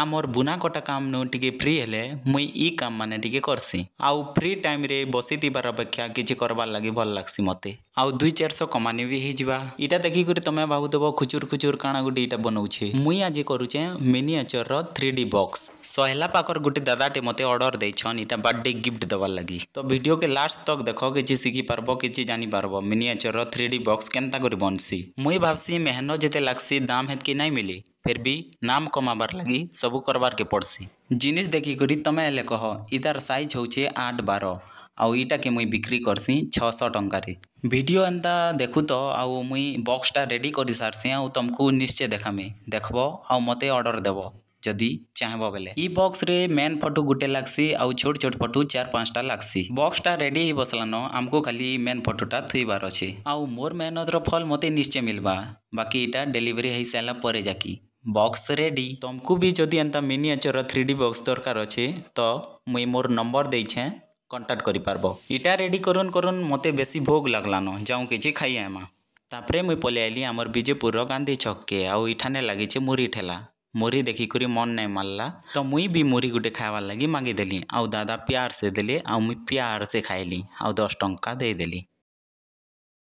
ଆମର୍ ବୁନାକଟା କାମ୍ ନୁ ଟିକେ ଫ୍ରି ହେଲେ ମୁଇଁ ଇ ମାନେ ଟିକେ କର୍ସି ଆଉ ଫ୍ରି ଟାଇମ୍ରେ ବସିଥିବାର ଅପେକ୍ଷା କିଛି କର୍ବାର୍ ଲାଗି ଭଲ୍ ଲାଗ୍ସି ମୋତେ ଆଉ ଦୁଇ ଚାରିଶହ କମାନି ବି ହେଇଯିବା ଇଟା ଦେଖିକରି ତମେ ଭାବୁଥିବ ଖୁଚୁର ଖୁଚୁର କାଣା ଗୋଟେ ଇଟା ବନଉଛେ ମୁଇଁ ଆଜି କରୁଛେ ମିନିଏଚର୍ର ଥ୍ରୀ ଡି ବକ୍ସ ସହେଲା ପାଖର ଗୋଟେ ଦାଦାଟେ ମୋତେ ଅର୍ଡ଼ର ଦେଇଛନ୍ ଇଟା ବାର୍ଥଡେ ଗିଫ୍ଟ ଦେବାର୍ ଲାଗି ତ ଭିଡ଼ିଓକେ ଲାଷ୍ଟ ତକ୍ ଦେଖ କିଛି ଶିଖିପାର୍ବ କିଛି ଜାଣିପାର୍ବ ମିନିଏଚର୍ର ଥ୍ରୀ ଡି ବକ୍ସ କେନ୍ତା କରି ବନସି ମୁଇଁ ଭାବ୍ସି ମେହନତ ଯେତେ ଲାଗ୍ସି ଦାମ୍ ହେତ୍କି ନାଇଁ ମିଲି ଫିର୍ ବି ନାମ କମାବାର୍ ଲାଗି ସବୁ କର୍ବାର୍କେ ପଡ଼୍ସି ଜିନିଷ୍ ଦେଖିକରି ତମେ ହେଲେ କହ ଇତାର୍ ସାଇଜ୍ ହଉଛେ ଆଠ ବାର ଆଉ ଇଟାକେ ମୁଇଁ ବିକ୍ରି କର୍ସି ଛଅଶହ ଟଙ୍କାରେ ଭିଡ଼ିଓ ଏନ୍ତା ଦେଖୁ ତ ଆଉ ମୁଇଁ ବକ୍ସଟା ରେଡ଼ି କରି ଆଉ ତମକୁ ନିଶ୍ଚୟ ଦେଖାମି ଦେଖ୍ବ ଆଉ ମୋତେ ଅର୍ଡ଼ର୍ ଦେବ ଯଦି ଚାହିଁବ ବେଲେ ଇ ବକ୍ସରେ ମେନ୍ ଫଟୋ ଗୋଟେ ଲାଗ୍ସି ଆଉ ଛୋଟ ଛୋଟ ଫଟୋ ଚାର ପାଞ୍ଚଟା ଲାଗ୍ସି ବକ୍ସଟା ରେଡ଼ି ହେଇ ବସଲାନ ଆମକୁ ଖାଲି ମେନ୍ ଫଟୋଟା ଥୋଇବାର ଅଛେ ଆଉ ମୋର ମେହନତର ଫଲ ମୋତେ ନିଶ୍ଚୟ ମିଲ୍ବା ବାକି ଇଟା ଡେଲିଭରି ହେଇସାରିଲା ପରେ ଯାକି বক্স রেডি তুমকু বি যদি এন্তা মিনিয়েচর থ্রি ডি বক্স দরকার অছে তো মুই মোর নম্বর দেইছে কন্টাক্ট করে পারব ইটা রেডি করুন করুন মতে বেশি ভোগ লাগলান যাও কিছু খাই আমা তাপরে মুই পলে আইলি আমার বিজেপুরর গান্ধী ছককে আউ ইঠানে লাগিছে মুড়ি ঠেলা মুড়ি দেখিকি মন নাই মারলা তো মুই বি মুড়ি গোটে খাইবার লাগি মাগিদেলি আউ দাদা প্যার সে দেলে আউ মুই প্যার সে খাইলি আউ দশ টঙ্কা দেইদেলি